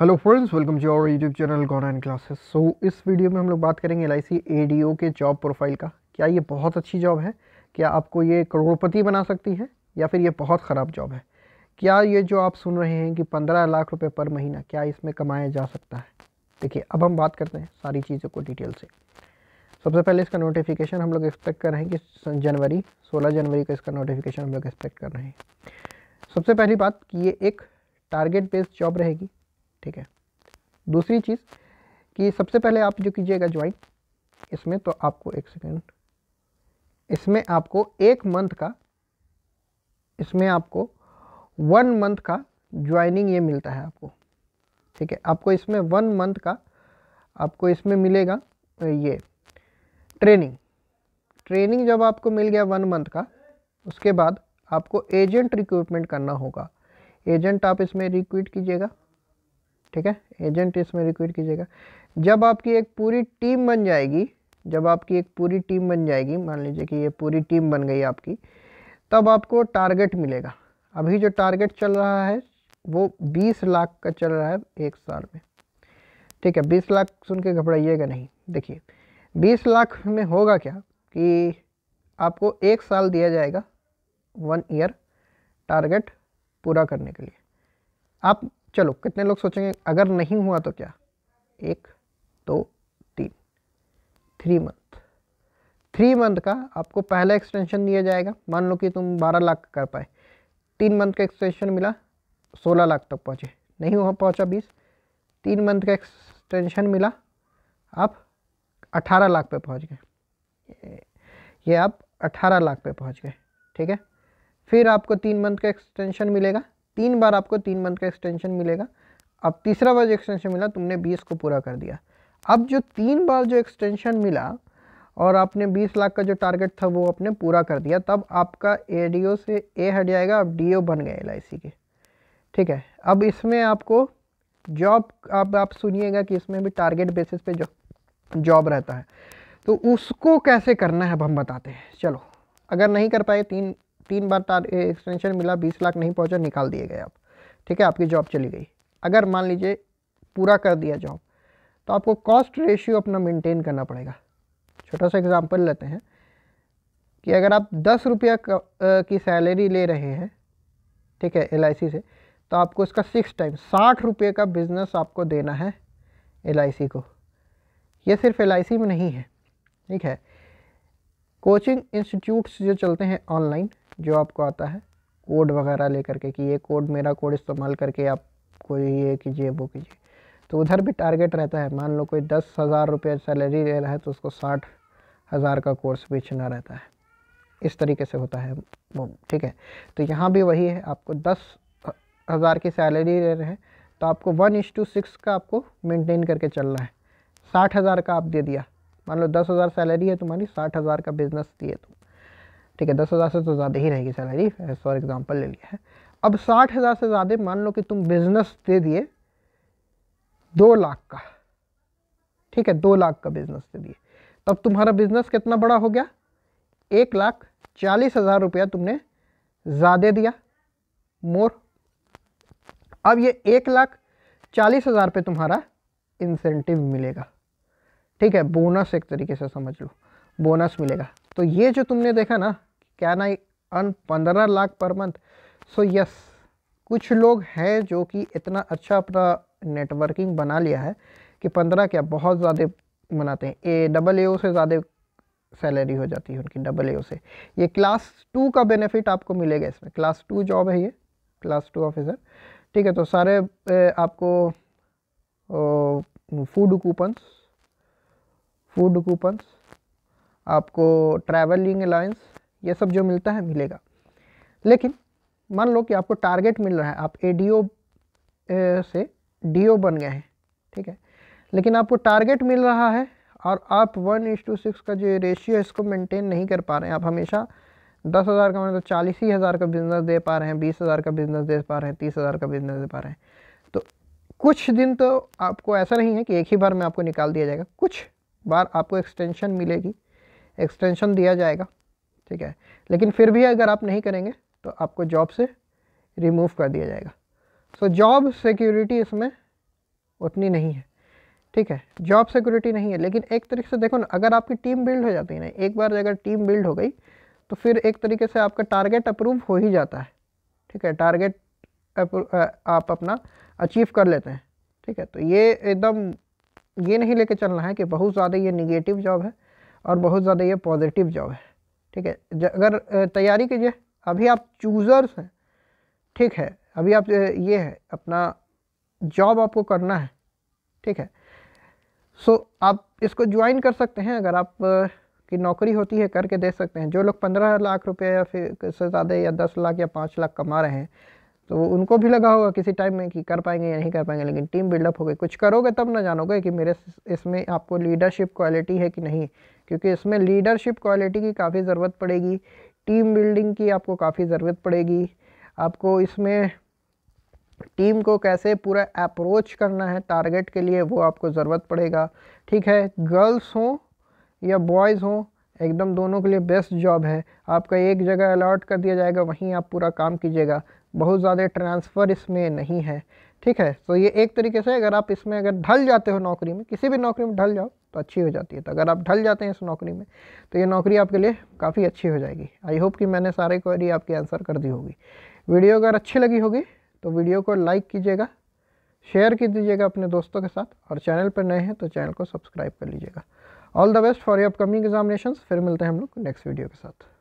hello friends welcome to our YouTube channel gone and classes so इस video में हम लोग बात करेंगे एल आई के जॉब प्रोफाइल का क्या ये बहुत अच्छी जॉब है क्या आपको ये करोड़पति बना सकती है या फिर ये बहुत ख़राब जॉब है क्या ये जो आप सुन रहे हैं कि पंद्रह लाख रुपये पर महीना क्या इसमें कमाया जा सकता है देखिए अब हम बात करते हैं सारी चीज़ों को डिटेल से सबसे पहले इसका नोटिफिकेशन हम लोग एक्सपेक्ट कर रहे हैं कि जनवरी सोलह जनवरी को इसका नोटिफिकेशन हम लोग एक्सपेक्ट कर रहे हैं सबसे पहली बात कि ये एक टारगेट बेस्ड जॉब रहेगी ठीक है दूसरी चीज़ कि सबसे पहले आप जो कीजिएगा ज्वाइन इसमें तो आपको एक सेकेंड इसमें आपको एक मंथ का इसमें आपको वन मंथ का ज्वाइनिंग ये मिलता है आपको ठीक है आपको इसमें वन मंथ का आपको इसमें मिलेगा ये ट्रेनिंग ट्रेनिंग जब आपको मिल गया वन मंथ का उसके बाद आपको एजेंट रिक्रूटमेंट करना होगा एजेंट आप इसमें रिक्रूट कीजिएगा ठीक है एजेंट इसमें रिक्रूट कीजिएगा जब आपकी एक पूरी टीम बन जाएगी जब आपकी एक पूरी टीम बन जाएगी मान लीजिए कि ये पूरी टीम बन गई आपकी तब आपको टारगेट मिलेगा अभी जो टारगेट चल रहा है वो 20 लाख का चल रहा है एक साल में ठीक है 20 लाख सुन के घबराइएगा नहीं देखिए 20 लाख में होगा क्या कि आपको एक साल दिया जाएगा वन ईयर टारगेट पूरा करने के लिए आप चलो कितने लोग सोचेंगे अगर नहीं हुआ तो क्या एक दो तीन थ्री मंथ थ्री मंथ का आपको पहला एक्सटेंशन दिया जाएगा मान लो कि तुम बारह लाख कर पाए तीन मंथ का एक्सटेंशन मिला सोलह लाख तक पहुँचे नहीं हुआ पहुँचा बीस तीन मंथ का एक्सटेंशन मिला आप अठारह लाख पे पहुँच गए ये आप अठारह लाख पे पहुँच गए ठीक है फिर आपको तीन मंथ का एक्सटेंशन मिलेगा तीन बार आपको तीन मंथ का एक्सटेंशन मिलेगा अब तीसरा बार जो एक्सटेंशन मिला तुमने बीस को पूरा कर दिया अब जो तीन बार जो एक्सटेंशन मिला और आपने 20 लाख का जो टारगेट था वो आपने पूरा कर दिया तब आपका ए से ए हट जाएगा अब डी बन गए एल के ठीक है अब इसमें आपको जॉब अब आप सुनिएगा कि इसमें भी टारगेट बेसिस पे जो जॉब रहता है तो उसको कैसे करना है अब हम बताते हैं चलो अगर नहीं कर पाए तीन तीन बार एक्सटेंशन मिला बीस लाख नहीं पहुँचा निकाल दिए गए आप ठीक है आपकी जॉब चली गई अगर मान लीजिए पूरा कर दिया जॉब तो आपको कॉस्ट रेशियो अपना मेंटेन करना पड़ेगा छोटा सा एग्जांपल लेते हैं कि अगर आप दस रुपया की सैलरी ले रहे हैं ठीक है एल से तो आपको इसका सिक्स टाइम साठ रुपये का बिज़नेस आपको देना है एल को ये सिर्फ एल में नहीं है ठीक है कोचिंग इंस्टीट्यूट्स जो चलते हैं ऑनलाइन जो आपको आता है कोड वगैरह लेकर के कि ये कोड मेरा कोड इस्तेमाल करके आप कोई ये कीजिए वो कीजिए तो उधर भी टारगेट रहता है मान लो कोई दस हज़ार रुपये सैलरी ले रहा है तो उसको साठ हज़ार का कोर्स बेचना रहता है इस तरीके से होता है वो ठीक है तो यहाँ भी वही है आपको दस हज़ार की सैलरी ले रहे हैं तो आपको वन इश टू सिक्स का आपको मेंटेन करके चलना है साठ हज़ार का आप दे दिया मान लो दस हज़ार सैलरी है तुम्हारी साठ हज़ार का बिज़नेस दिए तुम ठीक है दस हज़ार से तो ज़्यादा ही रहेगी सैलरी फॉर एग्ज़ाम्पल ले लिया है अब साठ हज़ार से ज़्यादा मान लो कि तुम बिज़नेस दे दिए दो लाख का ठीक है दो लाख का बिज़नेस दे दिए तब तुम्हारा बिज़नेस कितना बड़ा हो गया एक लाख चालीस हज़ार रुपया तुमने ज़्यादा दिया मोर अब ये एक लाख चालीस हज़ार पे तुम्हारा इंसेंटिव मिलेगा ठीक है बोनस एक तरीके से समझ लो बोनस मिलेगा तो ये जो तुमने देखा ना कैन आई अर्न पंद्रह lakh per month so yes कुछ लोग हैं जो कि इतना अच्छा अपना नेटवर्किंग बना लिया है कि पंद्रह क्या बहुत ज़्यादा बनाते हैं ए डबल ए से ज़्यादा सैलरी हो जाती है उनकी डबल ए से ये क्लास टू का बेनिफिट आपको मिलेगा इसमें क्लास टू जॉब है ये क्लास टू ऑफिसर ठीक है तो सारे आपको फूड कूपन्स फूड कूपन्स आपको ट्रैवलिंग अलाइंस ये सब जो मिलता है मिलेगा लेकिन मान लो कि आपको टारगेट मिल रहा है आप ए डी ओ से डी ओ बन गए हैं ठीक है लेकिन आपको टारगेट मिल रहा है और आप वन इज टू सिक्स का जो रेशियो है इसको मेंटेन नहीं कर पा रहे हैं आप हमेशा दस हज़ार का मतलब चालीस ही हज़ार का बिज़नेस दे पा रहे हैं बीस हज़ार का बिज़नेस दे पा रहे हैं तीस हज़ार का बिज़नेस दे पा रहे हैं तो कुछ दिन तो आपको ऐसा नहीं है कि एक ही बार में आपको निकाल दिया जाएगा कुछ बार आपको एक्सटेंशन मिलेगी एक्सटेंशन दिया जाएगा ठीक है लेकिन फिर भी अगर आप नहीं करेंगे तो आपको जॉब से रिमूव कर दिया जाएगा सो जॉब सिक्योरिटी इसमें उतनी नहीं है ठीक है जॉब सिक्योरिटी नहीं है लेकिन एक तरीके से देखो ना अगर आपकी टीम बिल्ड हो जाती है ना एक बार अगर टीम बिल्ड हो गई तो फिर एक तरीके से आपका टारगेट अप्रूव हो ही जाता है ठीक है टारगेट आप अपना अचीव कर लेते हैं ठीक है तो ये एकदम ये नहीं लेके चलना है कि बहुत ज़्यादा ये निगेटिव जॉब है और बहुत ज़्यादा ये पॉजिटिव जॉब है ठीक है अगर तैयारी कीजिए अभी आप चूज़र्स हैं ठीक है अभी आप ये है अपना जॉब आपको करना है ठीक है सो so, आप इसको ज्वाइन कर सकते हैं अगर आप की नौकरी होती है करके दे सकते हैं जो लोग पंद्रह लाख रुपए या फिर से ज़्यादा या दस लाख या पाँच लाख कमा रहे हैं तो उनको भी लगा होगा किसी टाइम में कि कर पाएंगे या नहीं कर पाएंगे लेकिन टीम बिल्डअप हो गई कुछ करोगे तब ना जानोगे कि मेरे इसमें आपको लीडरशिप क्वालिटी है कि नहीं क्योंकि इसमें लीडरशिप क्वालिटी की काफ़ी ज़रूरत पड़ेगी टीम बिल्डिंग की आपको काफ़ी ज़रूरत पड़ेगी आपको इसमें टीम को कैसे पूरा अप्रोच करना है टारगेट के लिए वो आपको ज़रूरत पड़ेगा ठीक है गर्ल्स हों या बॉयज़ हों एकदम दोनों के लिए बेस्ट जॉब है आपका एक जगह अलाट कर दिया जाएगा वहीं आप पूरा काम कीजिएगा बहुत ज़्यादा ट्रांसफ़र इसमें नहीं है ठीक है तो ये एक तरीके से अगर आप इसमें अगर ढल जाते हो नौकरी में किसी भी नौकरी में ढल जाओ तो अच्छी हो जाती है तो अगर आप ढल जाते हैं इस नौकरी में तो ये नौकरी आपके लिए काफ़ी अच्छी हो जाएगी आई होप कि मैंने सारे क्वेरी आपकी आंसर कर दी होगी वीडियो अगर अच्छी लगी होगी तो वीडियो को लाइक कीजिएगा शेयर की दीजिएगा अपने दोस्तों के साथ और चैनल पर नए हैं तो चैनल को सब्सक्राइब कर लीजिएगा all the best for your upcoming examination फिर मिलते हैं हम लोग नेक्स्ट वीडियो के साथ